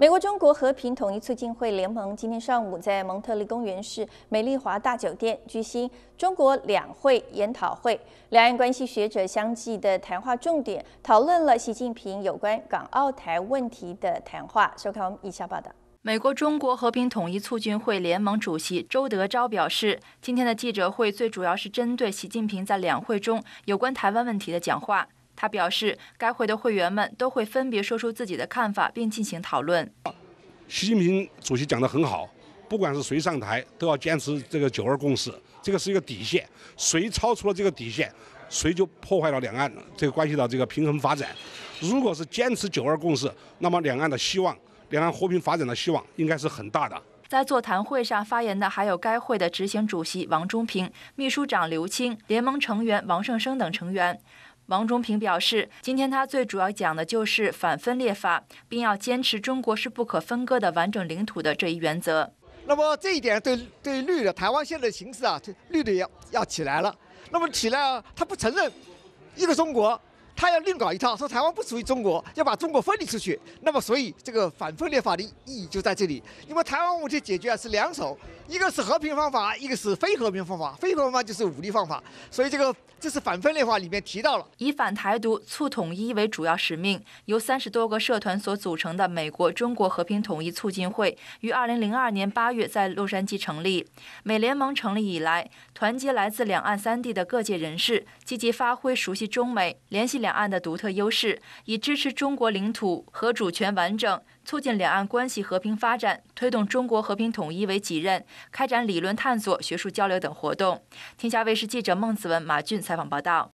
美国中国和平统一促进会联盟今天上午在蒙特利公园市美丽华大酒店举行中国两会研讨会，两岸关系学者相继的谈话重点讨论了习近平有关港澳台问题的谈话。收看我们以下报道。美国中国和平统一促进会联盟主席周德昭表示，今天的记者会最主要是针对习近平在两会中有关台湾问题的讲话。他表示，该会的会员们都会分别说出自己的看法，并进行讨论。习近平主席讲的很好，不管是谁上台，都要坚持这个“九二共识”，这个是一个底线。谁超出了这个底线，谁就破坏了两岸这个关系的这个平衡发展。如果是坚持“九二共识”，那么两岸的希望，两岸和平发展的希望应该是很大的。在座谈会上发言的还有该会的执行主席王忠平、秘书长刘清、联盟成员王胜生等成员。王忠平表示，今天他最主要讲的就是反分裂法，并要坚持中国是不可分割的完整领土的这一原则。那么这一点对对绿的台湾现的形势啊，绿的要要起来了。那么起来啊，他不承认一个中国。他要另搞一套，说台湾不属于中国，要把中国分离出去。那么，所以这个反分裂法的意义就在这里，因为台湾问题解决啊是两手，一个是和平方法，一个是非和平方法，非和平方法就是武力方法。所以这个这是反分裂法里面提到了，以反台独促统一为主要使命，由三十多个社团所组成的美国中国和平统一促进会于二零零二年八月在洛杉矶成立。美联盟成立以来，团结来自两岸三地的各界人士，积极发挥熟悉中美、联系两。两岸的独特优势，以支持中国领土和主权完整、促进两岸关系和平发展、推动中国和平统一为己任，开展理论探索、学术交流等活动。天下卫视记者孟子文、马俊采访报道。